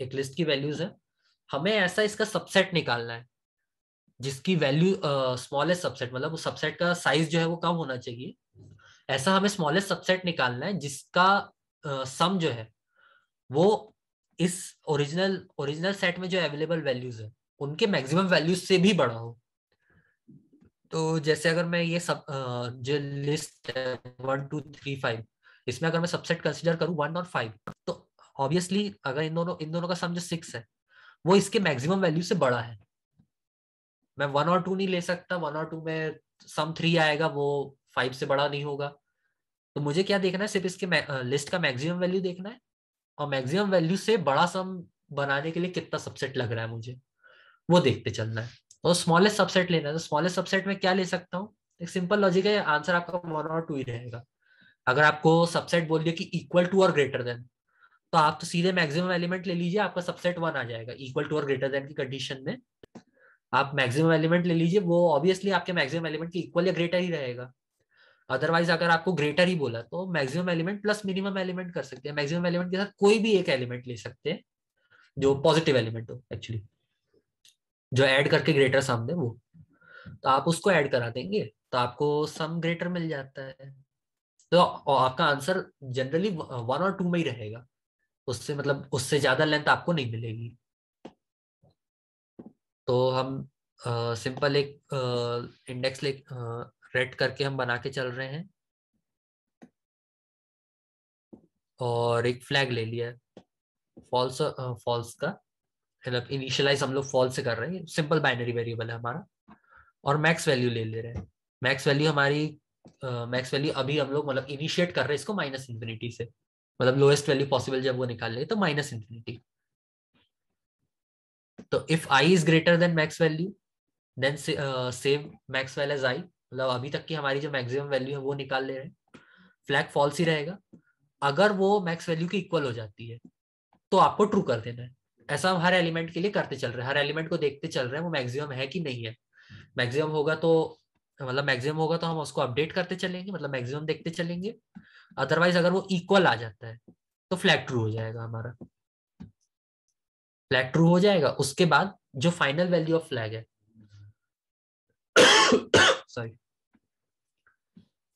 एक लिस्ट की वैल्यूज है हमें ऐसा इसका सबसेट निकालना है जिसकी वैल्यू स्मॉलेस्ट सबसेट मतलब उस सबसेट का साइज जो है वो कम होना चाहिए ऐसा हमें स्मॉलेस्ट सबसेट निकालना है जिसका सम uh, जो है वो इस ओरिजिनल ओरिजिनल सेट में जो अवेलेबल वैल्यूज है उनके मैक्सिमम वैल्यूज से भी बड़ा हो तो जैसे अगर मैं ये सब जो list one two three five इसमें अगर मैं सबसेट कंसिडर करूँ वन और फाइव तो ऑब्वियसली अगर इन दोनों इन दोनों का सम जो सिक्स है वो इसके मैक्सिमम वैल्यू से बड़ा है मैं वन और टू नहीं ले सकता वन और टू में सम थ्री आएगा वो फाइव से बड़ा नहीं होगा तो मुझे क्या देखना है सिर्फ इसके लिस्ट का मैक्सिमम वैल्यू देखना है और मैक्सिमम वैल्यू से बड़ा सम बनाने के लिए कितना सबसेट लग रहा है मुझे वो देखते चलना है और स्मॉलेस्ट सबसेट लेना है तो स्मॉलेस्ट सबसेट में क्या ले सकता हूँ एक सिंपल लॉजिक है आंसर आपका वन और टू ही रहेगा अगर आपको सबसेट बोल दिया कि इक्वल टू और ग्रेटर देन तो आप तो सीधे मैक्सिमम एलिमेंट ले लीजिए आपका सबसेट वन आ जाएगा इक्वल टू और ग्रेटर देन की कंडीशन में आप मैक्सिमम एलिमेंट ले लीजिए वो ऑब्वियसली आपके मैक्सिमम एलिमेंट के इक्वल या ग्रेटर ही रहेगा अदरवाइज अगर आपको ग्रेटर ही बोला तो maximum element plus minimum element कर सकते हैं मैक्सिमम एलिमेंट के साथ कोई भी एक एलिमेंट ले सकते हैं जो पॉजिटिव एलिमेंट हो एक्चुअली जो ऐड करके ग्रेटर सम दे वो तो आप उसको ऐड करा देंगे तो आपको सम ग्रेटर मिल जाता है तो आपका आंसर जनरली वन और टू में ही रहेगा उससे मतलब उससे ज्यादा लेंथ आपको नहीं मिलेगी तो हम सिंपल एक इंडेक्स ले रेड करके हम बना के चल रहे हैं और एक फ्लैग ले लिया फॉल्स फॉल्स का मतलब इनिशियलाइज हम लोग फॉल्स से कर रहे हैं सिंपल बाइनरी वेरिएबल है हमारा और मैक्स वैल्यू ले ले रहे हैं मैक्स वैल्यू हमारी मैक्स uh, वैल्यू अभी हम लोग मतलब इनिशिएट कर रहे हैं इसको माइनस इन्फिनिटी से मतलब लोएस्ट वैल्यू पॉसिबल जब वो निकाल ले तो माइनस इन्फिनिटी तो if I is greater than max value then same max val as I मतलब अभी तक की हमारी जो मैक्सिमम वैल्यू है वो निकाल ले रहे हैं फ्लैग फॉल्स ही रहेगा अगर वो मैक्स वैल्यू की इक्वल हो जाती है तो आपको ट्रू कर देना है ऐसा हम हर एलिमेंट के लिए करते चल रहे हैं हर एलिमेंट को देखते चल रहे हैं वो मैक्सिमम है कि नहीं है मैक्सिमम होगा तो मतलब मैक्सिमम होगा तो हम उसको अपडेट करते चलेंगे मतलब मैक्सिमम देखते चलेंगे अदरवाइज अगर वो इक्वल आ जाता है तो फ्लैग ट्रू हो जाएगा हमारा फ्लैग ट्रू हो जाएगा उसके बाद जो फाइनल वैल्यू ऑफ फ्लैग है sorry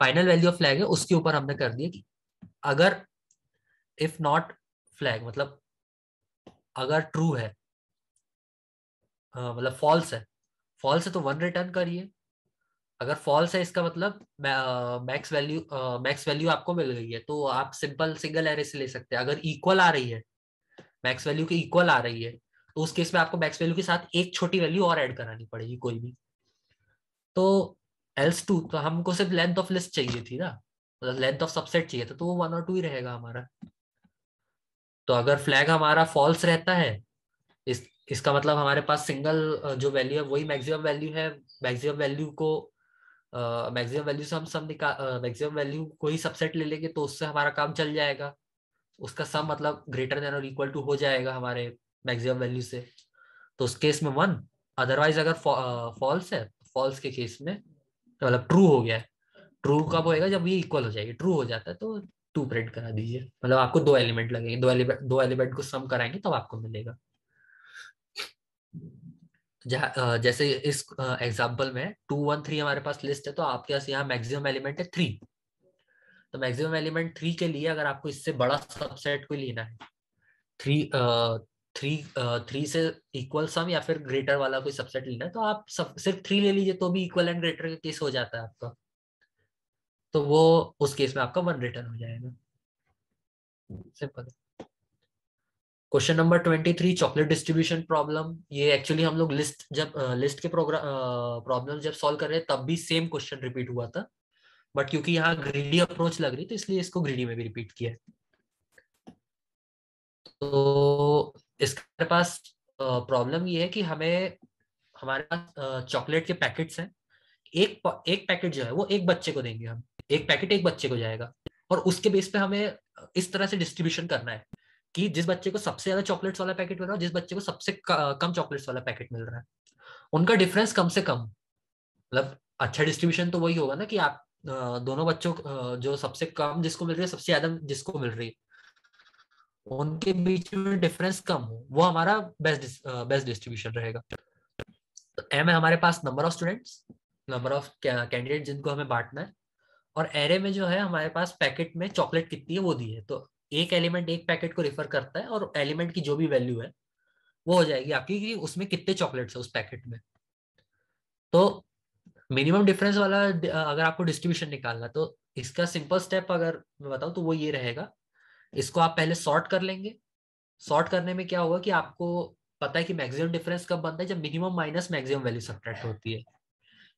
final value of flag है उसके ऊपर हमने कर दिया कि अगर इफ नॉट फ्लैग मतलब अगर ट्रू है मतलब फॉल्स है फॉल्स है तो वन रिटर्न करिए अगर फॉल्स है इसका मतलब मैक्स वैल्यू मैक्स वैल्यू आपको मिल गई है तो आप सिंपल सिंगल एरे से ले सकते हैं अगर इक्वल आ रही है मैक्स वैल्यू के इक्वल आ रही है तो उस केस में आपको मैक्स वैल्यू के साथ एक छोटी वैल्यू और ऐड करानी पड़ेगी कोई भी तो एल्स टू तो हमको सिर्फ लेंथ ऑफ लिस्ट चाहिए थी ना मतलब लेंथ ऑफ सबसेट चाहिए था तो वो वन और टू ही रहेगा हमारा तो अगर फ्लैग हमारा फॉल्स रहता है इस इसका मतलब हमारे पास सिंगल जो वैल्यू है वही मैक्सिमम वैल्यू है मैक्सिमम वैल्यू को मैक्सिमम वैल्यू से हम सब निकाल मैक्सिमम वैल्यू को ही सबसेट ले लेंगे तो उससे हमारा काम चल जाएगा उसका सम मतलब ग्रेटर देन और इक्वल टू हो जाएगा हमारे मैक्सिमम वैल्यू से तो उस केस में वन अदरवाइज अगर फॉल्स है फॉल्स तो के केस में तो मतलब ट्रू हो गया ट्रू कब होएगा जब ये इक्वल हो जाएगी ट्रू हो जाता है तो टू प्रिंट करा दीजिए मतलब आपको दो एलिमेंट लगेंगे दो एलिमेंट दो एलिमेंट को सम कराएंगे तब तो आपको मिलेगा जैसे इस एग्जाम्पल में टू वन थ्री हमारे पास लिस्ट है तो आपके पास यहाँ मैक्सिमम एलिमेंट है थ्री तो मैक्सिमम एलिमेंट थ्री के लिए अगर आपको इससे बड़ा सबसेट कोई लेना है थ्री थ्री थ्री से इक्वल सम या फिर ग्रेटर वाला कोई सबसेट लेना है तो आप सब, सिर्फ थ्री ले लीजिए तो भी इक्वल एंड ग्रेटर का केस हो जाता है आपका तो वो उस केस में आपका वन रिटर्न हो जाएगा simple question number twenty three chocolate distribution problem ये एक्चुअली हम लोग लिस्ट जब लिस्ट के प्रोग्राम प्रॉब्लम जब सॉल्व कर रहे हैं तब भी सेम क्वेश्चन रिपीट हुआ था बट क्योंकि यहाँ ग्रीडी हम्म। अप्रोच लग रही तो इसलिए इसको ग्रीडी में भी रिपीट किया तो इसके पास प्रॉब्लम ये है कि हमें हमारे पास चॉकलेट के पैकेट्स हैं एक एक पैकेट जो है वो एक बच्चे को देंगे हम एक पैकेट एक बच्चे को जाएगा और उसके बेस पे हमें इस तरह से डिस्ट्रीब्यूशन करना है कि जिस बच्चे को सबसे ज्यादा चॉकलेट्स वाला पैकेट मिल रहा है जिस बच्चे को सबसे कम चॉकलेट्स वाला पैकेट मिल रहा है उनका डिफरेंस कम से कम मतलब अच्छा डिस्ट्रीब्यूशन तो वही होगा ना कि आप दोनों बच्चों जो सबसे कम जिसको मिल रही है सबसे ज्यादा जिसको मिल रही है उनके बीच में डिफरेंस कम हो वो हमारा बेस्ट बेस्ट डिस्ट्रीब्यूशन रहेगा एम तो है हमारे पास number of students number of candidate जिनको हमें बांटना है और एरे में जो है हमारे पास पैकेट में चॉकलेट कितनी है वो दी है तो एक एलिमेंट एक पैकेट को रिफर करता है और एलिमेंट की जो भी वैल्यू है वो हो जाएगी आपकी कि उसमें कितने चॉकलेट्स है उस पैकेट में तो मिनिमम डिफरेंस वाला अगर आपको डिस्ट्रीब्यूशन निकालना तो इसका सिंपल स्टेप अगर मैं बताऊं तो वो ये रहेगा इसको आप पहले सॉर्ट कर लेंगे सॉर्ट करने में क्या होगा कि आपको पता है कि मैक्सिमम डिफरेंस कब बनता है जब minimum minus maximum value subtract होती है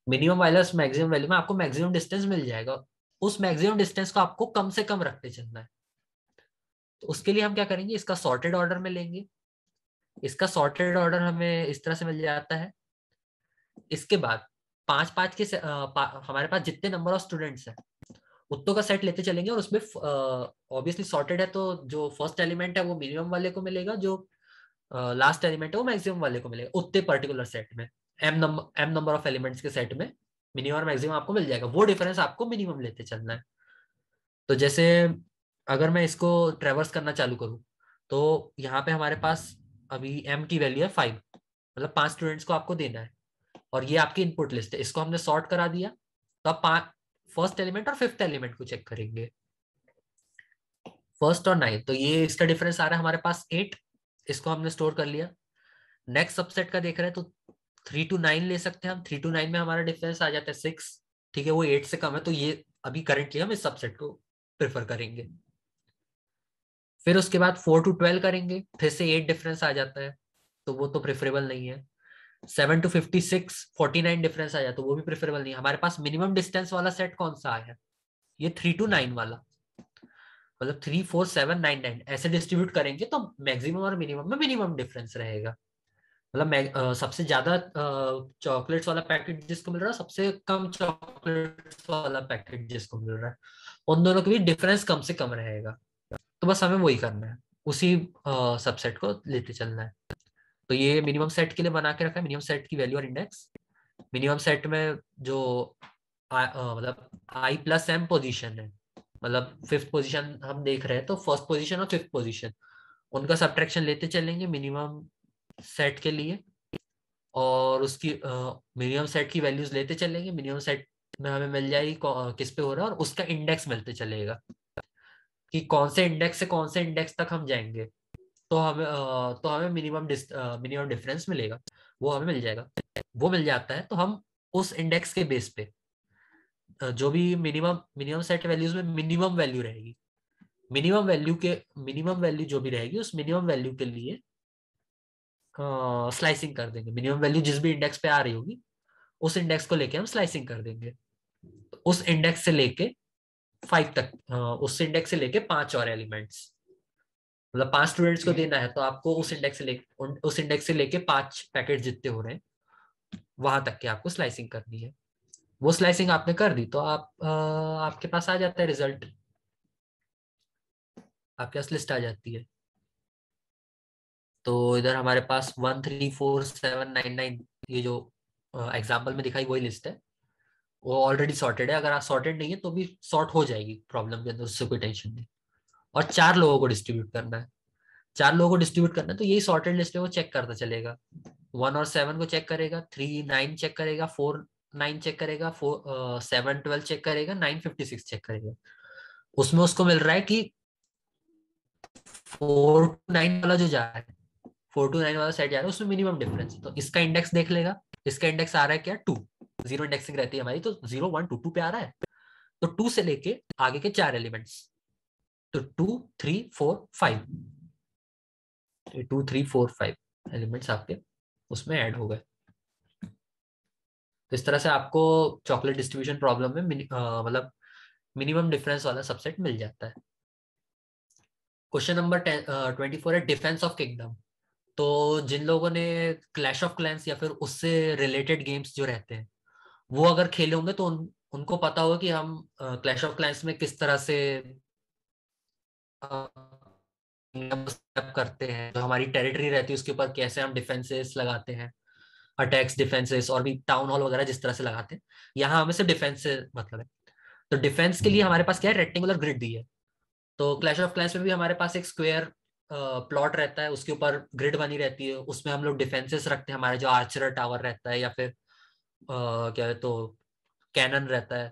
मिनिमम माइनस मैक्सिमम वैल्यू में आपको मैक्सिमम डिस्टेंस मिल जाएगा उस मैक्सिमम डिस्टेंस को आपको कम से कम रखते चलना है तो उसके लिए हम क्या करेंगे इसका सॉर्टेड ऑर्डर में लेंगे इसका सॉर्टेड ऑर्डर हमें इस तरह से मिल जाता है इसके बाद पांच पांच के पा, हमारे पास जितने नंबर ऑफ स्टूडेंट्स है उत्तों का सेट लेते चलेंगे और उसमें ऑब्वियसली सॉर्टेड है तो जो फर्स्ट एलिमेंट है वो मिनिमम वाले को मिलेगा जो लास्ट एलिमेंट है वो मैक्सिमम वाले को मिलेगा उत्ते पर्टिकुलर सेट में M number M number of elements के सेट में मिनिमम और मैक्सिमम आपको मिल जाएगा वो डिफरेंस आपको मिनिमम लेते चलना है तो जैसे अगर मैं इसको ट्रेवर्स करना चालू करूँ तो यहाँ पे हमारे पास अभी एम की वैल्यू है फाइव मतलब पांच स्टूडेंट्स को आपको देना है और ये आपकी इनपुट लिस्ट है इसको हमने सॉर्ट करा दिया तो आप फर्स्ट एलिमेंट और फिफ्थ एलिमेंट को चेक करेंगे फर्स्ट और नाइन्थ तो ये इसका डिफरेंस आ रहा है हमारे पास एट इसको हमने स्टोर कर लिया नेक्स्ट सबसेट का देख रहे हैं तो थ्री टू नाइन ले सकते हैं हम थ्री टू नाइन में हमारा डिफरेंस आ जाता है सिक्स ठीक है वो एट से कम है तो ये अभी करेंटली हम इस सबसेट को प्रेफर करेंगे फिर उसके बाद फोर टू ट्वेल्व करेंगे फिर से एट डिफरेंस आ जाता है तो वो तो प्रेफरेबल नहीं है seven two fifty six forty nine difference आया तो वो भी प्रेफरेबल नहीं हमारे पास मिनिमम डिस्टेंस वाला सेट कौन सा आया ये थ्री टू नाइन वाला मतलब three four seven nine nine ऐसे डिस्ट्रीब्यूट करेंगे तो मैक्सिमम और मिनिमम में मिनिमम डिफरेंस रहेगा मतलब सबसे ज्यादा चॉकलेट्स वाला पैकेट जिसको मिल रहा है सबसे कम चॉकलेट्स वाला पैकेट जिसको मिल रहा है उन दोनों के भी डिफरेंस कम से कम रहेगा तो बस हमें वही करना है उसी सबसेट को लेते चलना है तो ये मिनिमम सेट के लिए बना के रखा है मिनिमम सेट की वैल्यू और इंडेक्स मिनिमम सेट में जो मतलब आई प्लस एम पोजिशन है मतलब फिफ्थ पोजिशन हम देख रहे हैं तो फर्स्ट पोजिशन और फिफ्थ पोजिशन उनका सब्ट्रैक्शन लेते चलेंगे मिनिमम सेट के लिए और उसकी मिनिमम सेट की वैल्यूज लेते चलेंगे मिनिमम सेट में हमें मिल जाएगी किस पे हो रहा है और उसका इंडेक्स मिलते चलेगा कि कौन से इंडेक्स से कौन से इंडेक्स तक हम जाएंगे तो हमें तो हमें मिनिमम मिनिमम डिफरेंस मिलेगा वो हमें मिल जाएगा वो मिल जाता है तो हम उस इंडेक्स के बेस पे जो भी मिनिमम मिनिमम सेट वैल्यूज में मिनिमम वैल्यू रहेगी मिनिमम वैल्यू के मिनिमम वैल्यू जो भी रहेगी उस मिनिमम वैल्यू के लिए स्लाइसिंग uh, कर देंगे मिनिमम वैल्यू जिस भी इंडेक्स पे आ रही होगी उस इंडेक्स को लेके हम स्लाइसिंग कर देंगे उस इंडेक्स से लेके फाइव तक uh, उस इंडेक्स से लेके पांच और एलिमेंट्स मतलब पांच स्टूडेंट्स को देना है तो आपको उस इंडेक्स से लेकर उस इंडेक्स से लेके पांच पैकेट जितने हो रहे हैं वहां तक के आपको स्लाइसिंग करनी है वो स्लाइसिंग आपने कर दी तो आप आ, आपके पास आ जाता है रिजल्ट आपके पास लिस्ट आ जाती है तो इधर हमारे पास one three four seven nine nine ये जो एग्जाम्पल में दिखाई वही लिस्ट है वो ऑलरेडी सॉर्टेड है अगर आप सॉर्टेड नहीं है तो भी सॉर्ट हो जाएगी प्रॉब्लम के अंदर उससे कोई टेंशन नहीं और चार लोगों को डिस्ट्रीब्यूट करना है चार लोगों को डिस्ट्रीब्यूट करना है तो यही सॉर्टेड लिस्ट में वो चेक करता चलेगा वन और सेवन को चेक करेगा थ्री नाइन चेक करेगा फोर नाइन चेक करेगा फोर सेवन ट्वेल्व चेक करेगा नाइन फिफ्टी सिक्स चेक करेगा उसमें उसको मिल रहा है कि फोर टू नाइन वाला जो जा रहा है फोर टू नाइन वाला सेट जा रहा है उसमें मिनिमम डिफरेंस तो इसका इंडेक्स देख लेगा इसका इंडेक्स आ रहा है क्या टू जीरो इंडेक्सिंग रहती है हमारी तो जीरो वन टू टू पे आ रहा है तो टू से लेके आगे के चार एलिमेंट्स तो two three four five two three four five elements आपके उसमें ऐड हो गए तो इस तरह से आपको चॉकलेट डिस्ट्रीब्यूशन प्रॉब्लम में मतलब मिनिमम डिफरेंस वाला सबसेट मिल जाता है क्वेश्चन नंबर ट्वेंटी फोर है डिफेंस ऑफ किंगडम तो जिन लोगों ने क्लैश ऑफ क्लैंस या फिर उससे रिलेटेड गेम्स जो रहते हैं वो अगर खेले होंगे तो उन, उनको पता होगा कि हम क्लैश ऑफ क्लैंस में किस तरह से करते हैं जो हमारी टेरिटरी रहती है उसके ऊपर कैसे हम डिफेंसेस लगाते हैं अटैक्स डिफेंसेस और भी टाउन हॉल वगैरह जिस तरह से लगाते हैं यहाँ हमें सिर्फ डिफेंस से मतलब है तो डिफेंस के लिए हमारे पास क्या है रेक्टेंगुलर ग्रिड दी है तो क्लैश ऑफ क्लैश में भी हमारे पास एक स्क्वेयर प्लॉट रहता है उसके ऊपर ग्रिड बनी रहती है उसमें हम लोग डिफेंसेस रखते हैं हमारे जो आर्चर टावर रहता है या फिर आ, क्या है तो कैनन रहता है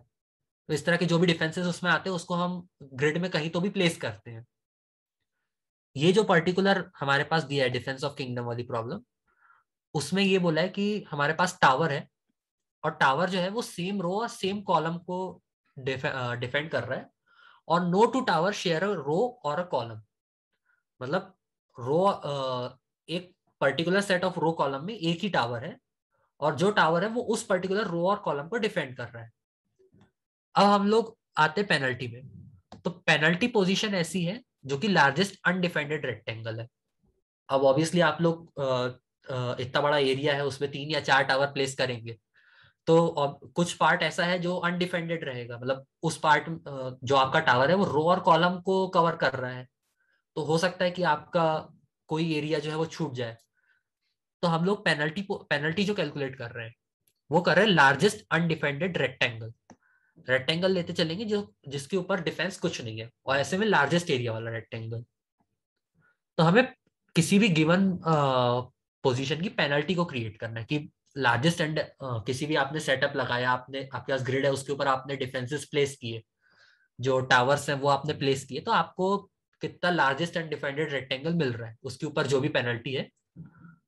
तो इस तरह के जो भी डिफेंसेस उसमें आते हैं उसको हम ग्रिड में कहीं तो भी प्लेस करते हैं ये जो पर्टिकुलर हमारे पास दिया है डिफेंस ऑफ किंगडम वाली प्रॉब्लम उसमें ये बोला है कि हमारे पास टावर है और टावर जो है वो सेम रो और सेम कॉलम को डिफेंड कर रहा है और no two tower share a row और अ कॉलम मतलब रो एक particular set of row column में एक ही टावर है और जो टावर है वो उस पर्टिकुलर रो और कॉलम को डिफेंड कर रहा है अब हम लोग आते पेनल्टी में तो पेनल्टी पोजीशन ऐसी है जो कि लार्जेस्ट अनडिफेंडेड रेक्टेंगल है अब ऑब्वियसली आप लोग इतना बड़ा एरिया है उसमें तीन या चार टावर प्लेस करेंगे तो कुछ पार्ट ऐसा है जो अनडिफेंडेड रहेगा मतलब उस पार्ट जो आपका टावर है वो रो और कॉलम को कवर कर रहा है तो हो सकता है कि आपका कोई एरिया जो है वो छूट जाए तो हम लोग पेनल्टी पेनल्टी जो कैलकुलेट कर रहे हैं वो कर रहे हैं लार्जेस्ट अनडिफेंडेड रेक्टेंगल रेक्टेंगल लेते चलेंगे जो जिसके ऊपर डिफेंस कुछ नहीं है और ऐसे में लार्जेस्ट एरिया वाला रेक्टेंगल तो हमें किसी भी गिवन पोजीशन की पेनल्टी को क्रिएट करना है कि लार्जेस्ट एंड किसी भी आपने सेटअप लगाया आपने आपके पास ग्रिड है उसके ऊपर आपने डिफेंसेस प्लेस किए जो टावर्स हैं वो आपने प्लेस किए तो आपको कितना लार्जेस्ट एंड डिफेंडेड रेक्टेंगल मिल रहा है उसके ऊपर जो भी पेनल्टी है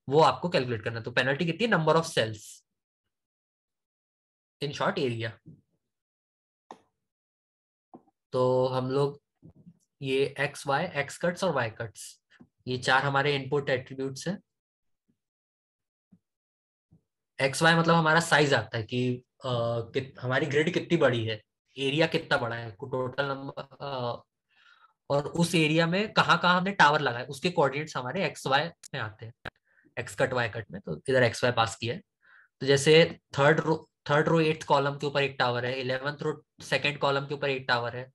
वो आपको कैलकुलेट करना है तो पेनल्टी कितनी number of cells in short area तो हम लोग ये एक्स वाई एक्स कट्स और वाई कट्स ये चार हमारे इनपुट एट्रीब्यूट्स हैं एक्स वाई मतलब हमारा साइज आता है कि, आ, कि हमारी ग्रिड कितनी बड़ी है एरिया कितना बड़ा है टोटल नंबर और उस एरिया में कहाँ कहाँ हमने टावर लगाया उसके कोऑर्डिनेट्स हमारे एक्स वाई में आते हैं एक्स कट वाई कट में तो इधर एक्स वाई पास किया है तो जैसे third row third row eighth column के ऊपर एक टावर है इलेवेंथ रो सेकेंड कॉलम के ऊपर एक टावर है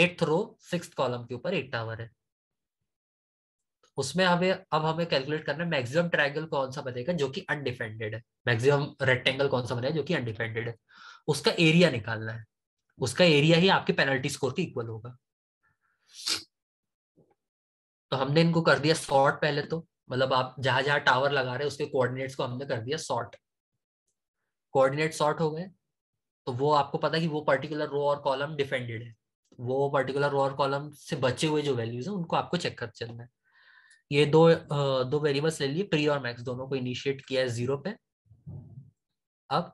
एट्थ रो सिक्स कॉलम के ऊपर एक टावर है उसमें हमें अब हमें कैलकुलेट करना है मैक्सिमम ट्रायंगल कौन सा बनेगा जो कि अनडिफेंडेड है मैक्सिमम रेक्टेंगल कौन सा बनेगा जो कि अनडिफेंडेड है उसका एरिया निकालना है उसका एरिया ही आपके पेनल्टी स्कोर के इक्वल होगा तो हमने इनको कर दिया शॉर्ट पहले तो मतलब आप जहां जहां टावर लगा रहे हैं उसके कोऑर्डिनेट्स को हमने कर दिया शॉर्ट कोऑर्डिनेट सॉर्ट हो गए तो वो आपको पता है कि वो पर्टिकुलर रो और कॉलम डिफेंडेड है वो पर्टिकुलर रो और कॉलम से बचे हुए जो वैल्यूज है उनको आपको चेक कर चलना है ये दो दो वेरिएबल्स ले लिए प्री और मैक्स दोनों को इनिशिएट किया है जीरो पे अब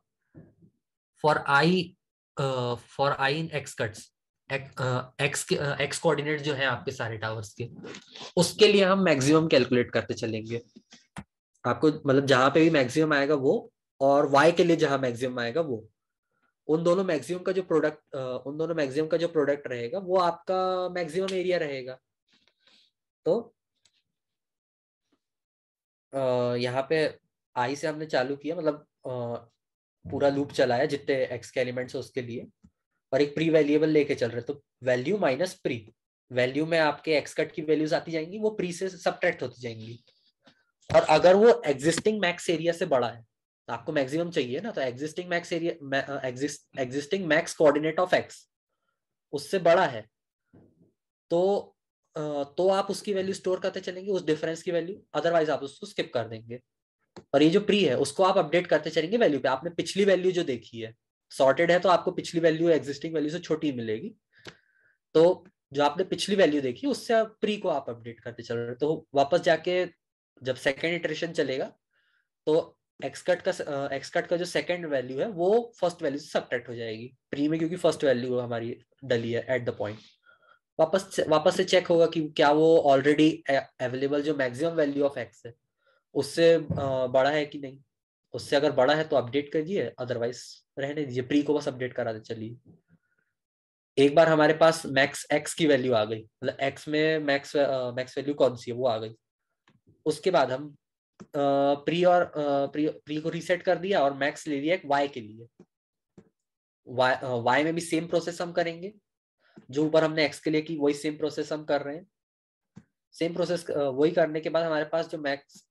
for I for I in X cuts X के एक्स कोऑर्डिनेट जो है आपके सारे टावर्स के उसके लिए हम मैक्सिमम कैलकुलेट करते चलेंगे आपको मतलब जहां पे भी मैक्सिमम आएगा वो और वाई के लिए जहां मैक्सिमम आएगा वो उन दोनों मैक्सिमम का जो प्रोडक्ट उन दोनों मैक्सिमम का जो प्रोडक्ट रहेगा वो आपका मैक्सिमम एरिया रहेगा तो यहाँ पे आई से हमने चालू किया मतलब पूरा लूप चलाया जितने एक्स के एलिमेंट्स है उसके लिए और एक प्री वैल्यूएबल लेके चल रहे तो वैल्यू माइनस प्री वैल्यू में आपके एक्स कट की वैल्यूज आती जाएंगी वो प्री से सब्ट्रैक्ट होती जाएंगी और अगर वो एग्जिस्टिंग मैक्स एरिया से बड़ा है तो आपको मैक्सिमम चाहिए ना तो existing max area existing max coordinate of X उससे बड़ा है तो तो आप उसकी वैल्यू स्टोर करते चलेंगे उस डिफरेंस की वैल्यू अदरवाइज आप उसको स्किप कर देंगे और ये जो प्री है उसको आप अपडेट करते चलेंगे वैल्यू पे आपने पिछली वैल्यू जो देखी है सॉर्टेड है तो आपको पिछली वैल्यू एग्जिस्टिंग वैल्यू से छोटी मिलेगी तो जो आपने पिछली वैल्यू देखी उससे आप प्री को आप अपडेट करते चल रहे तो वापस जाके जब सेकेंड इटरेशन चलेगा तो एक्सकट का एक्सकट का जो सेकंड वैल्यू है वो फर्स्ट वैल्यू से सब हो जाएगी प्री में क्योंकि फर्स्ट वैल्यू हमारी डली है एट द पॉइंट वापस वापस से चेक होगा कि क्या वो ऑलरेडी अवेलेबल जो मैक्सिमम वैल्यू ऑफ एक्स है उससे बड़ा है कि नहीं उससे अगर बड़ा है तो अपडेट करिए अदरवाइज रहने दीजिए प्री को बस अपडेट दे चलिए एक बार हमारे पास मैक्स एक्स की वैल्यू आ गई मतलब एक्स में मैक्स मैक्स वैल्यू कौन सी है वो आ गई उसके बाद हम प्री और प्री प्री को रिसेट कर दिया और मैक्स ले लिया एक वाई के लिए वाई वाई में भी सेम प्रोसेस हम करेंगे जो ऊपर हमने एक्स के लिए की वही सेम प्रोसेस हम कर रहे हैं सेम प्रोसेस वही करने के बाद हमारे पास जो मैक्स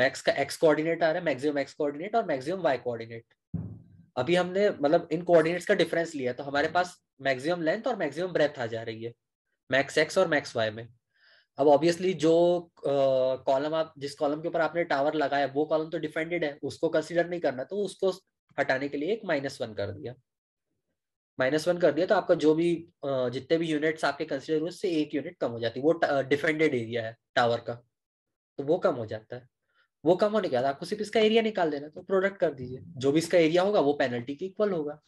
मैक्स का एक्स कोऑर्डिनेट आ रहा है मैक्सिमम एक्स कोऑर्डिनेट और मैक्सिमम वाई कोऑर्डिनेट अभी हमने मतलब इन कोऑर्डिनेट्स का डिफरेंस लिया तो हमारे पास मैक्सिमम लेंथ और मैक्सिमम ब्रेथ आ जा रही है मैक्स एक्स और मैक्स वाई में अब ऑब्वियसली जो कॉलम आप जिस कॉलम के ऊपर आपने टावर लगाया वो कॉलम तो डिफेंडेड है उसको कंसिडर नहीं करना तो उसको हटाने के लिए एक माइनस वन कर दिया माइनस वन कर दिया तो आपका जो भी जितने भी यूनिट्स आपके कंसिडर हुए उससे एक यूनिट कम हो जाती है वो डिफेंडेड एरिया है टावर का तो वो कम हो जाता है वो कम होने के बाद आपको सिर्फ इसका एरिया निकाल देना तो प्रोडक्ट कर दीजिए जो भी इसका एरिया होगा वो पेनल्टी के इक्वल होगा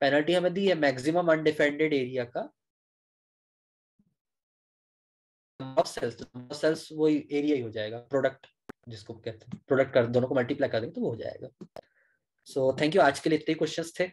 पेनल्टी हमें दी है मैक्सिमम अनडिफेंडेड एरिया का सेल्स सेल्स तो वो एरिया ही हो जाएगा प्रोडक्ट जिसको कहते हैं प्रोडक्ट कर दोनों को मल्टीप्लाई कर देंगे तो वो हो जाएगा सो थैंक यू आज के लिए इतने क्वेश्चंस थे